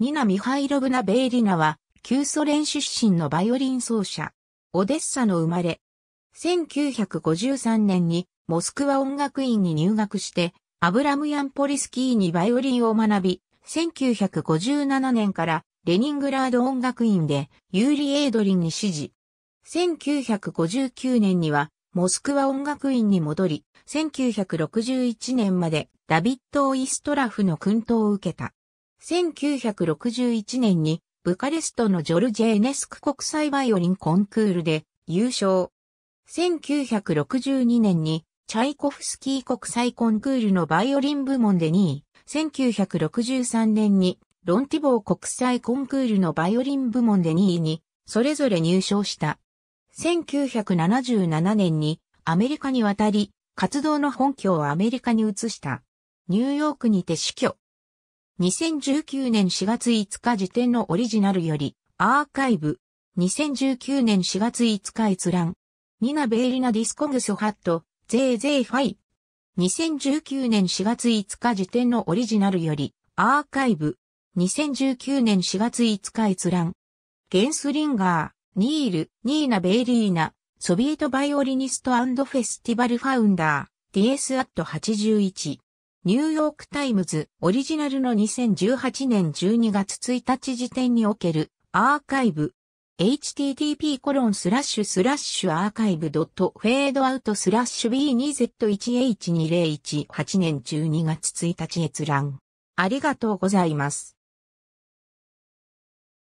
ニナ・ミハイロブナ・ベイリナは、旧ソ連出身のバイオリン奏者、オデッサの生まれ。1953年にモスクワ音楽院に入学して、アブラム・ヤンポリスキーにバイオリンを学び、1957年からレニングラード音楽院でユーリ・エイドリンに指示。1959年にはモスクワ音楽院に戻り、1961年までダビッド・イストラフの訓導を受けた。1961年にブカレストのジョルジェーネスク国際バイオリンコンクールで優勝。1962年にチャイコフスキー国際コンクールのバイオリン部門で2位。1963年にロンティボー国際コンクールのバイオリン部門で2位にそれぞれ入賞した。1977年にアメリカに渡り、活動の本拠をアメリカに移した。ニューヨークにて死去。2019年4月5日時点のオリジナルより、アーカイブ。2019年4月5日閲覧。ニナ・ベイリナ・ディスコグス・ハット、ゼーゼー・ファイ。2019年4月5日時点のオリジナルより、アーカイブ。2019年4月5日閲覧。ゲンスリンガー、ニール、ニーナ・ベイリーナ、ソビエトバイオリニストフェスティバルファウンダー、DS アット81。ニューヨークタイムズオリジナルの2018年12月1日時点におけるアーカイブ http コロンスラッシュスラッシュアーカイブドットフェードアウトスラッシュ B2Z1H2018 年12月1日閲覧ありがとうございます。